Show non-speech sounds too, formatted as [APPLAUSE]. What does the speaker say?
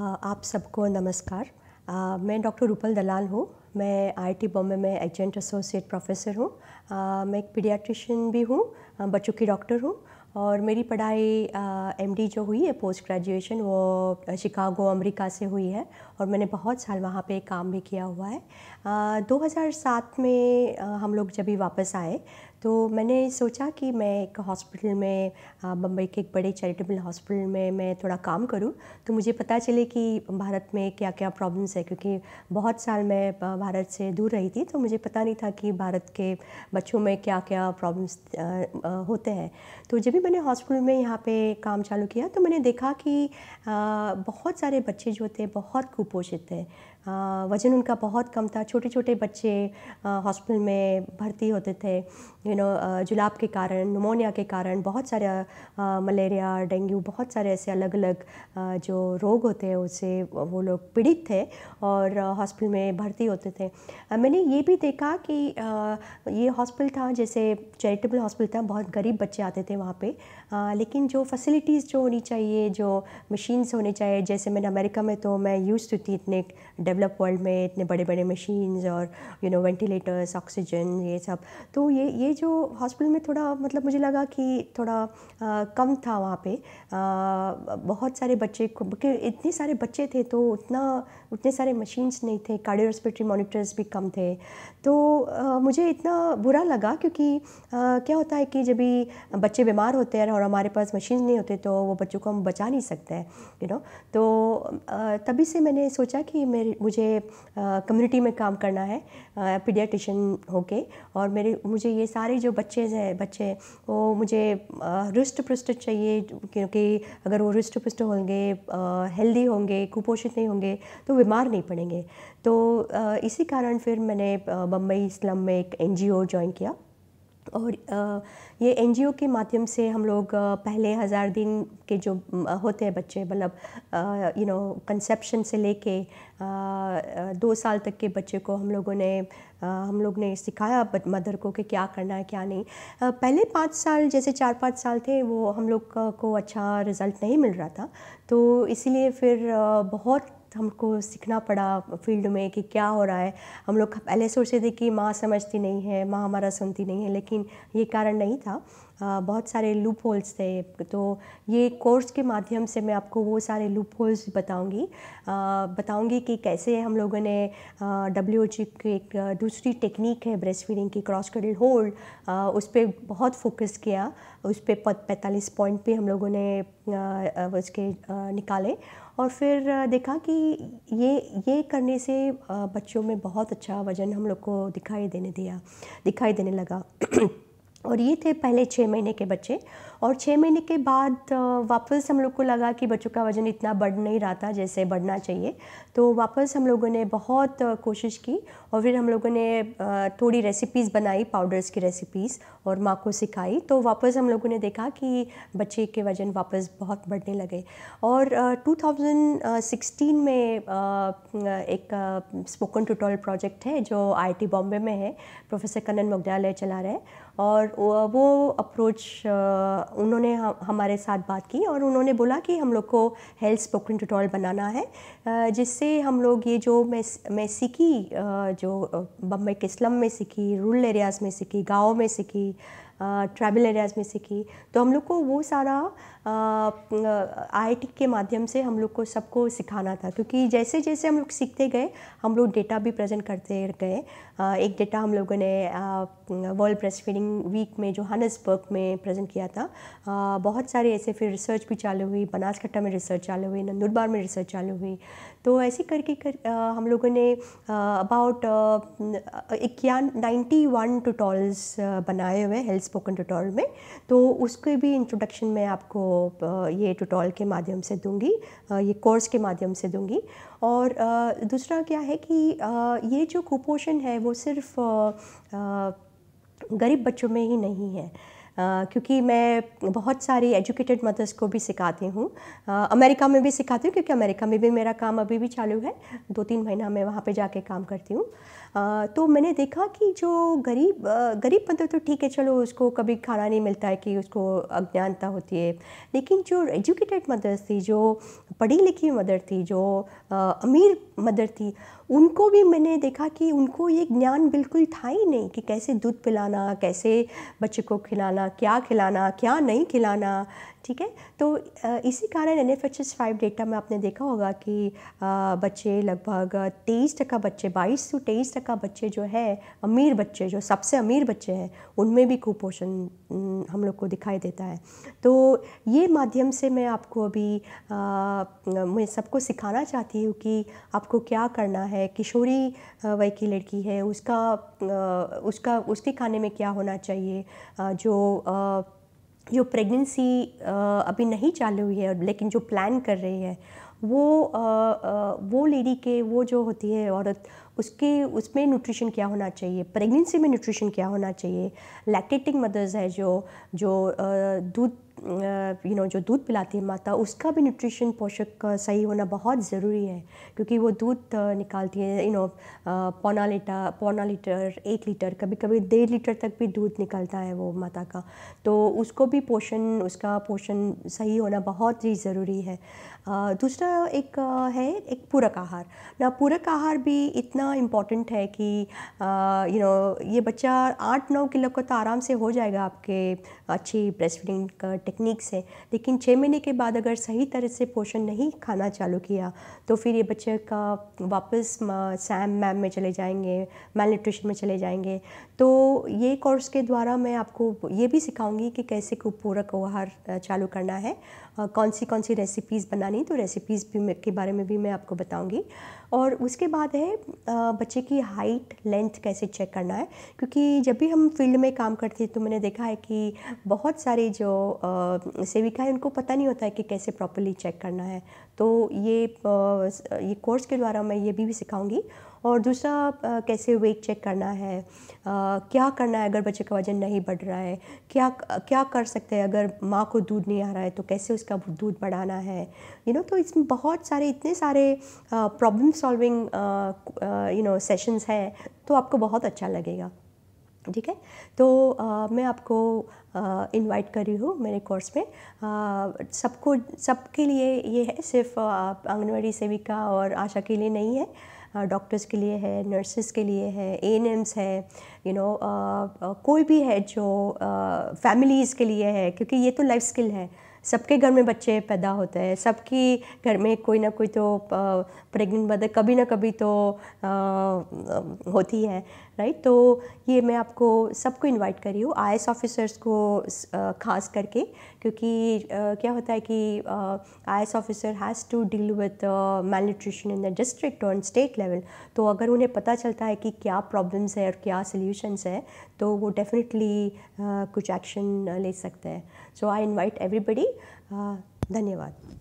आप सबको नमस्कार आ, मैं डॉक्टर रूपल दलाल हूँ मैं आईआईटी बॉम्बे में एजेंट एसोसिएट प्रोफेसर हूँ मैं एक पीडियाट्रिशियन भी हूँ बच्चों की डॉक्टर हूँ और मेरी पढ़ाई एमडी जो हुई है पोस्ट ग्रेजुएशन वो शिकागो अमेरिका से हुई है और मैंने बहुत साल वहाँ पे काम भी किया हुआ है आ, 2007 में आ, हम लोग जब भी वापस आए तो मैंने सोचा कि मैं एक हॉस्पिटल में बम्बई के एक बड़े चैरिटेबल हॉस्पिटल में मैं थोड़ा काम करूँ तो मुझे पता चले कि भारत में क्या क्या प्रॉब्लम्स है क्योंकि बहुत साल मैं भारत से दूर रही थी तो मुझे पता नहीं था कि भारत के बच्चों में क्या क्या प्रॉब्लम्स होते हैं तो जब भी मैंने हॉस्पिटल में यहाँ पर काम चालू किया तो मैंने देखा कि बहुत सारे बच्चे जो थे बहुत कुपोषित थे वज़न उनका बहुत कम था छोटे छोटे बच्चे हॉस्पिटल में भर्ती होते थे यू नो जुलाब के कारण नमोनिया के कारण बहुत सारे मलेरिया डेंगू बहुत सारे ऐसे अलग अलग जो रोग होते हैं उससे वो लोग पीड़ित थे और हॉस्पिटल में भर्ती होते थे मैंने ये भी देखा कि ये हॉस्पिटल था जैसे चैरिटेबल हॉस्पिटल था बहुत गरीब बच्चे आते थे वहाँ पर लेकिन जो फैसिलिटीज़ जो होनी चाहिए जो मशीन्स होने चाहिए जैसे मैंने अमेरिका में तो मैं यूज़ थी इतने डेवलप वर्ल्ड में इतने बड़े बड़े मशीन्स और यू नो वेंटिलेटर्स ऑक्सीजन ये सब तो ये ये जो हॉस्पिटल में थोड़ा मतलब मुझे लगा कि थोड़ा आ, कम था वहाँ पे आ, बहुत सारे बच्चे क्योंकि इतने सारे बच्चे थे तो उतना उतने सारे मशीन्स नहीं थे कार्डियोरेस्पिरेटरी मॉनिटर्स भी कम थे तो आ, मुझे इतना बुरा लगा क्योंकि आ, क्या होता है कि जब भी बच्चे बीमार होते हैं और हमारे पास मशीन नहीं होते तो वो बच्चों को हम बचा नहीं सकते हैं यू नो तो तभी से मैंने सोचा कि मेरे मुझे कम्युनिटी में काम करना है पीडियाटिशन होके और मेरे मुझे ये सारे जो बच्चे हैं बच्चे वो मुझे रुष्ट पृष्ट चाहिए क्योंकि अगर वो रुष्ट पृष्ट होंगे हेल्दी होंगे कुपोषित नहीं होंगे तो बीमार नहीं पड़ेंगे तो इसी कारण फिर मैंने बम्बई स्लम में एक एन ज्वाइन किया और ये एन के माध्यम से हम लोग पहले हज़ार दिन के जो होते हैं बच्चे मतलब यू नो कंसेप्शन से लेके दो साल तक के बच्चे को हम लोगों ने हम लोग ने सिखाया मदर को कि क्या करना है क्या नहीं पहले पाँच साल जैसे चार पाँच साल थे वो हम लोग को अच्छा रिज़ल्ट नहीं मिल रहा था तो इसीलिए फिर बहुत तो हमको सीखना पड़ा फील्ड में कि क्या हो रहा है हम लोग पहले सोचते थे कि माँ समझती नहीं है माँ हमारा सुनती नहीं है लेकिन ये कारण नहीं था बहुत सारे लूप होल्स थे तो ये कोर्स के माध्यम से मैं आपको वो सारे लूप होल्स बताऊँगी बताऊँगी कि कैसे हम लोगों ने डब्ल्यू एच e की एक दूसरी टेक्निक है ब्रेस्ट फीडिंग की क्रॉस कडल होल्ड उस पर बहुत फोकस किया उस पर पैंतालीस पॉइंट पे हम लोगों ने उसके निकाले और फिर देखा कि ये ये करने से बच्चों में बहुत अच्छा वजन हम लोग को दिखाई देने दिया दिखाई देने लगा [CLEARS THROAT] और ये थे पहले छः महीने के बच्चे और छः महीने के बाद वापस हम लोग को लगा कि बच्चों का वज़न इतना बढ़ नहीं रहा था जैसे बढ़ना चाहिए तो वापस हम लोगों ने बहुत कोशिश की और फिर हम लोगों ने थोड़ी रेसिपीज़ बनाई पाउडर्स की रेसिपीज़ और माँ को सिखाई तो वापस हम लोगों ने देखा कि बच्चे के वज़न वापस बहुत बढ़ने लगे और टू में एक स्पोकन ट्यूटोरियल प्रोजेक्ट है जो आई बॉम्बे में है प्रोफेसर कन्न मगडालय चला रहे हैं और वो अप्रोच उन्होंने हमारे साथ बात की और उन्होंने बोला कि हम लोग को हेल्थ स्पोकन ट्यूटोरियल बनाना है जिससे हम लोग ये जो मैं मैं सीखी जो बम्बई के स्लम में सीखी रूरल एरियाज़ में सीखी गाँव में सीखी ट्रैवल एरियाज़ में सीखी तो हम लोग को वो सारा आई के माध्यम से हम लोग को सबको सिखाना था क्योंकि जैसे जैसे हम लोग सीखते गए हम लोग डेटा भी प्रेजेंट करते गए एक डेटा हम लोगों ने वर्ल्ड प्रेस फीडिंग वीक में जो हनसबर्ग में प्रेजेंट किया था बहुत सारे ऐसे फिर रिसर्च भी चालू हुई बनासकट्टा में रिसर्च चालू हुई नंदुरबार में रिसर्च चालू हुई तो ऐसे करके कर हम लोगों ने अबाउट इक्यान नाइन्टी वन टूटॉल्स बनाए हुए हेल्थ स्पोकन ट्यूटोरियल में तो उसके भी इंट्रोडक्शन मैं आपको ये ट्यूटोरियल के माध्यम से दूंगी ये कोर्स के माध्यम से दूंगी और दूसरा क्या है कि ये जो कुपोषण है वो सिर्फ गरीब बच्चों में ही नहीं है Uh, क्योंकि मैं बहुत सारी एजुकेटेड मदर्स को भी सिखाती हूँ uh, अमेरिका में भी सिखाती हूँ क्योंकि अमेरिका में भी मेरा काम अभी भी चालू है दो तीन महीना मैं वहाँ पे जाके काम करती हूँ तो मैंने देखा कि जो गरीब गरीब बंदा तो ठीक है चलो उसको कभी खाना नहीं मिलता है कि उसको अज्ञानता होती है लेकिन जो एजुकेटेड मदर्स थी जो पढ़ी लिखी मदर थी जो अमीर मदर थी उनको भी मैंने देखा कि उनको ये ज्ञान बिल्कुल था ही नहीं कि कैसे दूध पिलाना कैसे बच्चे को खिलाना क्या खिलाना क्या नहीं खिलाना ठीक है तो इसी कारण N F H S five data में आपने देखा होगा कि बच्चे लगभग तेईस टका बच्चे बाईस टू तेईस का बच्चे जो है अमीर बच्चे जो सबसे अमीर बच्चे हैं उनमें भी कुपोषण हम लोग को दिखाई देता है तो ये माध्यम से मैं आपको अभी आ, मैं सबको सिखाना चाहती हूँ कि आपको क्या करना है किशोरी वय की लड़की है उसका आ, उसका उसके खाने में क्या होना चाहिए आ, जो आ, जो प्रेगनेंसी अभी नहीं चालू हुई है लेकिन जो प्लान कर रही है वो आ, आ, वो लेडी के वो जो होती है औरत उसके उसमें न्यूट्रिशन क्या होना चाहिए प्रेगनेंसी में न्यूट्रिशन क्या होना चाहिए लैक्टेटिंग मदर्स है जो जो दूध यू नो जो दूध पिलाती है माता उसका भी न्यूट्रिशन पोषक सही होना बहुत ज़रूरी है क्योंकि वो दूध निकालती है यू नो पौना लीटर पौना लीटर एक लीटर कभी कभी डेढ़ लीटर तक भी दूध निकलता है वो माता का तो उसको भी पोषण उसका पोषण सही होना बहुत ही ज़रूरी है दूसरा एक है एक पूरक आहार ना पूरक आहार भी इतना इम्पॉर्टेंट है कि यू नो ये बच्चा आठ नौ किलो का तो आराम से हो जाएगा आपके अच्छी ब्रेस्ट फीडिंग टेक्निक्स है लेकिन छः महीने के बाद अगर सही तरह से पोषण नहीं खाना चालू किया तो फिर ये बच्चे का वापस सैम मैम में चले जाएंगे मैल न्यूट्रिशन में चले जाएंगे तो ये कोर्स के द्वारा मैं आपको ये भी सिखाऊंगी कि कैसे कुपूरक आहार चालू करना है कौन सी कौन सी रेसिपीज़ बनानी तो रेसिपीज़ भी के बारे में भी मैं आपको बताऊंगी और उसके बाद है बच्चे की हाइट लेंथ कैसे चेक करना है क्योंकि जब भी हम फील्ड में काम करते हैं तो मैंने देखा है कि बहुत सारे जो सेविका है उनको पता नहीं होता है कि कैसे प्रॉपरली चेक करना है तो ये ये कोर्स के द्वारा मैं ये भी, भी सिखाऊंगी और दूसरा कैसे वेट चेक करना है आ, क्या करना है अगर बच्चे का वजन नहीं बढ़ रहा है क्या क्या कर सकते हैं अगर माँ को दूध नहीं आ रहा है तो कैसे उसका दूध बढ़ाना है यू नो तो इसमें बहुत सारे इतने सारे problem solving you know sessions हैं तो आपको बहुत अच्छा लगेगा ठीक है तो आ, मैं आपको इनवाइट कर रही हूँ मेरे कोर्स में सबको सबके लिए ये है सिर्फ आंगनवाड़ी सेविका और आशा के लिए नहीं है डॉक्टर्स के लिए है नर्सेस के लिए है ए एन एम्स है यू नो कोई भी है जो फैमिलीज़ के लिए है क्योंकि ये तो लाइफ स्किल है सबके घर में बच्चे पैदा होते हैं सबकी घर में कोई ना कोई तो प्रेग्नेंट मदर कभी ना कभी तो आ, होती है राइट तो ये मैं आपको सबको इनवाइट कर रही हूँ आई ऑफिसर्स को ख़ास करके क्योंकि आ, क्या होता है कि I officer has to deal with malnutrition in the district और स्टेट लेवल तो अगर उन्हें पता चलता है कि क्या प्रॉब्लम्स है और क्या सोल्यूशंस है तो वो डेफिनेटली कुछ एक्शन ले सकते हैं सो आई इन्वाइट एवरीबडी हाँ, धन्यवाद